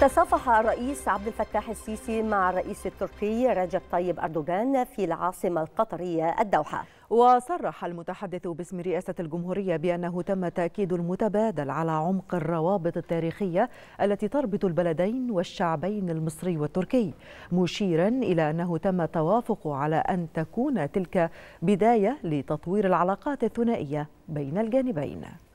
تصافح الرئيس عبد الفتاح السيسي مع الرئيس التركي رجب طيب أردوغان في العاصمة القطرية الدوحة وصرح المتحدث باسم رئاسة الجمهورية بأنه تم تأكيد المتبادل على عمق الروابط التاريخية التي تربط البلدين والشعبين المصري والتركي مشيرا إلى أنه تم التوافق على أن تكون تلك بداية لتطوير العلاقات الثنائية بين الجانبين